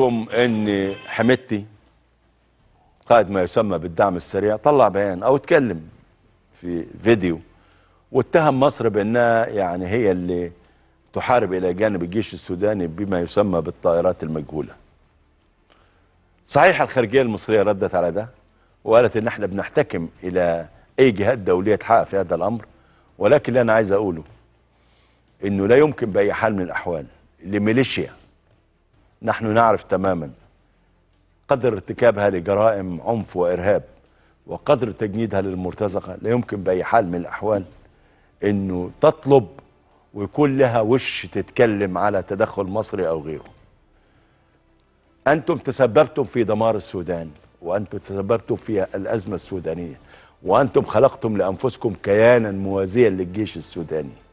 لكم ان حمدتي قائد ما يسمى بالدعم السريع طلع بيان او اتكلم في فيديو واتهم مصر بانها يعني هي اللي تحارب الى جانب الجيش السوداني بما يسمى بالطائرات المجهوله. صحيح الخارجيه المصريه ردت على ده وقالت ان احنا بنحتكم الى اي جهات دوليه تحقق في هذا الامر ولكن اللي انا عايز اقوله انه لا يمكن باي حال من الاحوال لميليشيا نحن نعرف تماما قدر ارتكابها لجرائم عنف وإرهاب وقدر تجنيدها للمرتزقة لا يمكن بأي حال من الأحوال أنه تطلب ويكون لها وش تتكلم على تدخل مصري أو غيره أنتم تسببتم في دمار السودان وأنتم تسببتم في الأزمة السودانية وأنتم خلقتم لأنفسكم كيانا موازيا للجيش السوداني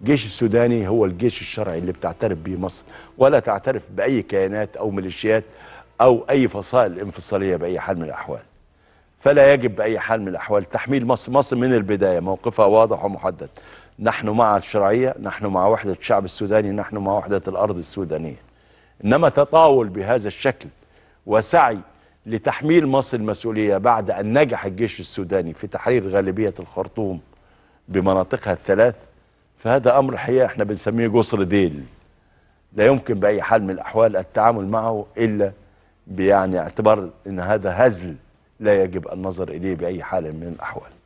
الجيش السوداني هو الجيش الشرعي اللي بتعترف به مصر ولا تعترف بأي كيانات أو ميليشيات أو أي فصائل انفصالية بأي حال من الأحوال فلا يجب بأي حال من الأحوال تحميل مصر مصر من البداية موقفها واضح ومحدد نحن مع الشرعية نحن مع وحدة الشعب السوداني نحن مع وحدة الأرض السودانية إنما تطاول بهذا الشكل وسعي لتحميل مصر المسؤولية بعد أن نجح الجيش السوداني في تحرير غالبية الخرطوم بمناطقها الثلاث فهذا أمر حقيقة احنا بنسميه جسر ديل لا يمكن بأي حال من الأحوال التعامل معه إلا بيعني اعتبار أن هذا هزل لا يجب النظر إليه بأي حال من الأحوال